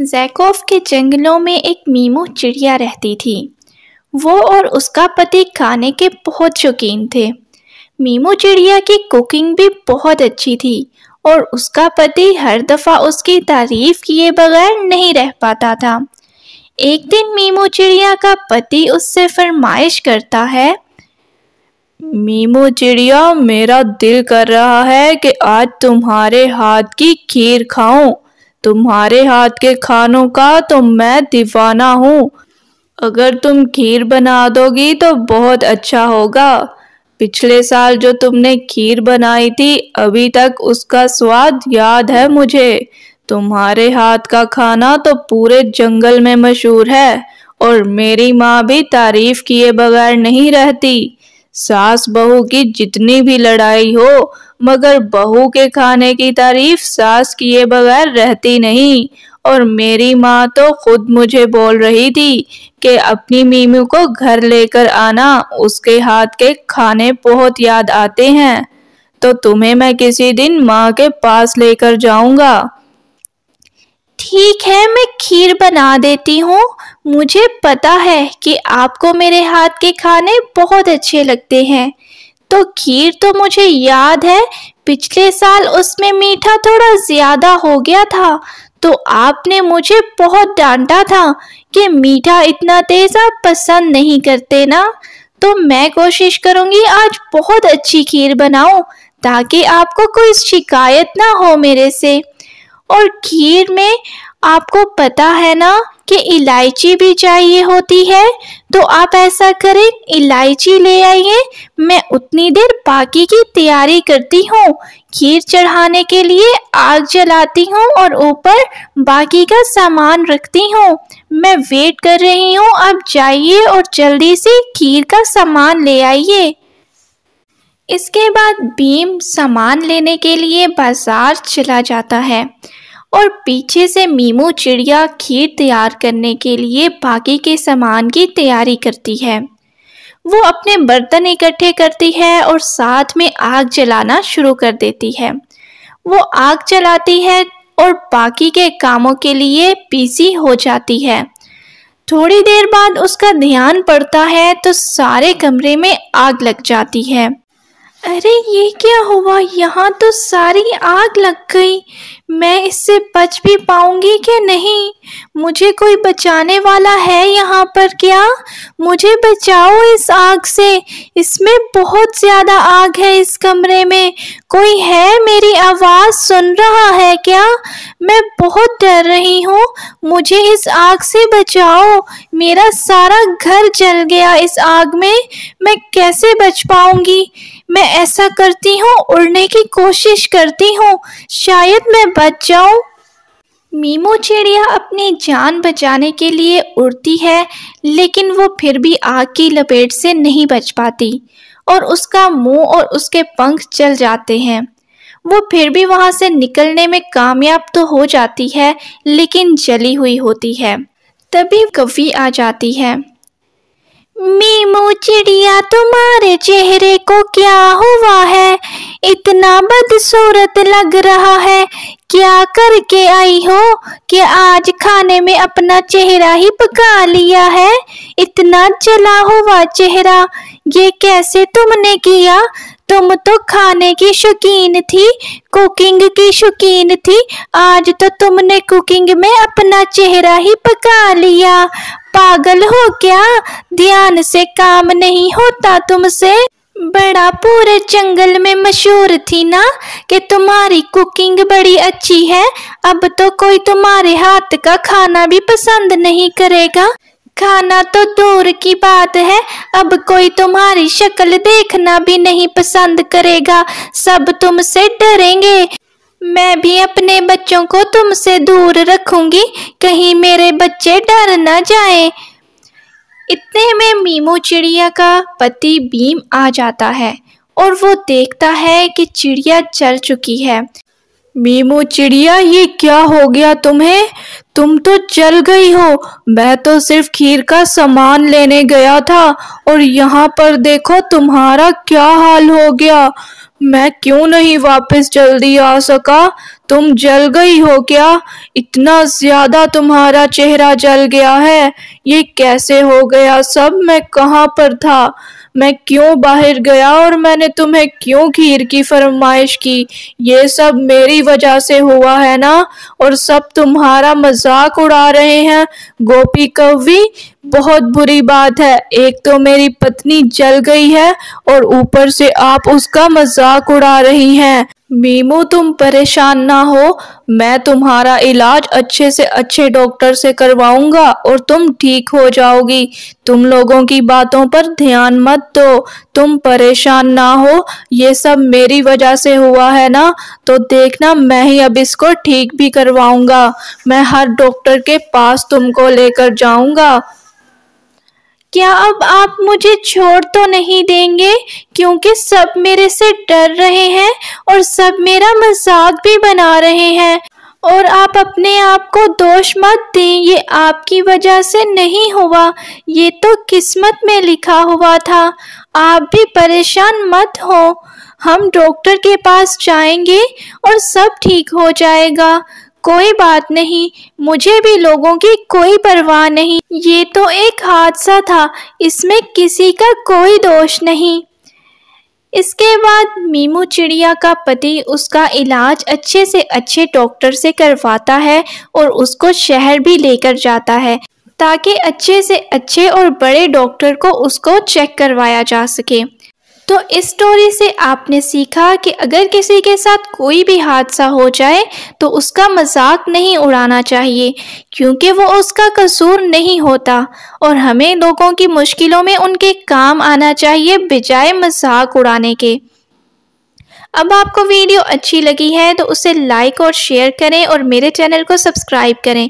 जैकोफ के जंगलों में एक मीमू चिड़िया रहती थी वो और उसका पति खाने के बहुत शौकीन थे मीमू चिड़िया की कुकिंग भी बहुत अच्छी थी और उसका पति हर दफ़ा उसकी तारीफ किए बगैर नहीं रह पाता था एक दिन मीमू चिड़िया का पति उससे फरमाइश करता है मीमू चिड़िया मेरा दिल कर रहा है कि आज तुम्हारे हाथ की खीर खाऊं तुम्हारे हाथ के खानों का तो मैं दीवाना हूँ अगर तुम खीर बना दोगी तो बहुत अच्छा होगा पिछले साल जो तुमने खीर बनाई थी अभी तक उसका स्वाद याद है मुझे तुम्हारे हाथ का खाना तो पूरे जंगल में मशहूर है और मेरी माँ भी तारीफ किए बगैर नहीं रहती सास बहू की जितनी भी लड़ाई हो मगर बहू के खाने की तारीफ सास किए बगैर रहती नहीं और मेरी माँ तो खुद मुझे बोल रही थी कि अपनी मीमू को घर लेकर आना उसके हाथ के खाने बहुत याद आते हैं तो तुम्हें मैं किसी दिन माँ के पास लेकर जाऊंगा ठीक है मैं खीर बना देती हूँ मुझे पता है कि आपको मेरे हाथ के खाने बहुत अच्छे लगते हैं तो खीर तो मुझे याद है पिछले साल उसमें मीठा थोड़ा ज़्यादा हो गया था तो आपने मुझे बहुत डांटा था कि मीठा इतना तेज़ आप पसंद नहीं करते ना तो मैं कोशिश करूंगी आज बहुत अच्छी खीर बनाऊं ताकि आपको कोई शिकायत ना हो मेरे से और खीर में आपको पता है ना कि इलायची भी चाहिए होती है तो आप ऐसा करें इलायची ले आइए मैं उतनी देर बाकी की तैयारी करती हूँ खीर चढ़ाने के लिए आग जलाती हूँ और ऊपर बाकी का सामान रखती हूँ मैं वेट कर रही हूँ आप जाइए और जल्दी से खीर का सामान ले आइए इसके बाद भीम सामान लेने के लिए बाजार चला जाता है और पीछे से मीमू चिड़िया खीर तैयार करने के लिए बाकी के सामान की तैयारी करती है वो अपने बर्तन इकट्ठे करती है और साथ में आग जलाना शुरू कर देती है वो आग जलाती है और बाकी के कामों के लिए बिजी हो जाती है थोड़ी देर बाद उसका ध्यान पड़ता है तो सारे कमरे में आग लग जाती है अरे ये क्या हुआ यहाँ तो सारी आग लग गई मैं इससे बच भी पाऊंगी कि नहीं मुझे कोई बचाने वाला है यहाँ पर क्या मुझे बचाओ इस आग से इसमें बहुत ज़्यादा आग है इस कमरे में कोई है मेरी आवाज़ सुन रहा है क्या मैं बहुत डर रही हूँ मुझे इस आग से बचाओ मेरा सारा घर जल गया इस आग में मैं कैसे बच पाऊंगी मैं ऐसा करती हूँ उड़ने की कोशिश करती हूँ शायद मैं बच जाऊँ मीमो चिड़िया अपनी जान बचाने के लिए उड़ती है लेकिन वो फिर भी आग की लपेट से नहीं बच पाती और उसका मुंह और उसके पंख जल जाते हैं वो फिर भी वहाँ से निकलने में कामयाब तो हो जाती है लेकिन जली हुई होती है तभी कवि आ जाती है मीमू चिड़िया तुम्हारे चेहरे को क्या हुआ है इतना बदसूरत लग रहा है क्या करके आई हो कि आज खाने में अपना चेहरा ही पका लिया है इतना जला हुआ चेहरा ये कैसे तुमने किया तुम तो खाने की शौकीन थी कुकिंग की शौकीन थी आज तो तुमने कुकिंग में अपना चेहरा ही पका लिया पागल हो क्या ध्यान से काम नहीं होता तुमसे बड़ा पूरे जंगल में मशहूर थी ना कि तुम्हारी कुकिंग बड़ी अच्छी है अब तो कोई तुम्हारे हाथ का खाना भी पसंद नहीं करेगा खाना तो दूर की बात है अब कोई तुम्हारी शक्ल देखना भी नहीं पसंद करेगा सब तुमसे डरेंगे मैं भी अपने बच्चों को तुमसे दूर रखूंगी कहीं मेरे बच्चे डर न जाएं। इतने में मीमू चिड़िया का पति भीम आ जाता है और वो देखता है कि चिड़िया चल चुकी है मीमू चिड़िया ये क्या हो गया तुम्हें तुम तो चल गई हो मैं तो सिर्फ खीर का सामान लेने गया था और यहाँ पर देखो तुम्हारा क्या हाल हो गया मैं क्यों नहीं वापस जल्दी आ सका तुम जल गई हो क्या इतना ज्यादा तुम्हारा चेहरा जल गया है ये कैसे हो गया सब मैं कहाँ पर था मैं क्यों बाहर गया और मैंने तुम्हें क्यों खीर की फरमाइश की ये सब मेरी वजह से हुआ है ना और सब तुम्हारा मजाक उड़ा रहे हैं गोपी कवि बहुत बुरी बात है एक तो मेरी पत्नी जल गई है और ऊपर से आप उसका मजाक उड़ा रही हैं मीमू तुम परेशान ना हो मैं तुम्हारा इलाज अच्छे से अच्छे डॉक्टर से करवाऊंगा और तुम ठीक हो जाओगी तुम लोगों की बातों पर ध्यान मत दो तुम परेशान ना हो ये सब मेरी वजह से हुआ है ना तो देखना मैं ही अब इसको ठीक भी करवाऊंगा मैं हर डॉक्टर के पास तुमको लेकर जाऊंगा क्या अब आप मुझे छोड़ तो नहीं देंगे क्योंकि सब मेरे से डर रहे हैं और सब मेरा मजाक भी बना रहे हैं और आप अपने आप को दोष मत दें ये आपकी वजह से नहीं हुआ ये तो किस्मत में लिखा हुआ था आप भी परेशान मत हो हम डॉक्टर के पास जाएंगे और सब ठीक हो जाएगा कोई बात नहीं मुझे भी लोगों की कोई परवाह नहीं ये तो एक हादसा था इसमें किसी का कोई दोष नहीं इसके बाद मीमू चिड़िया का पति उसका इलाज अच्छे से अच्छे डॉक्टर से करवाता है और उसको शहर भी लेकर जाता है ताकि अच्छे से अच्छे और बड़े डॉक्टर को उसको चेक करवाया जा सके तो इस स्टोरी से आपने सीखा कि अगर किसी के साथ कोई भी हादसा हो जाए तो उसका मजाक नहीं उड़ाना चाहिए क्योंकि वो उसका कसूर नहीं होता और हमें लोगों की मुश्किलों में उनके काम आना चाहिए बजाय मजाक उड़ाने के अब आपको वीडियो अच्छी लगी है तो उसे लाइक और शेयर करें और मेरे चैनल को सब्सक्राइब करें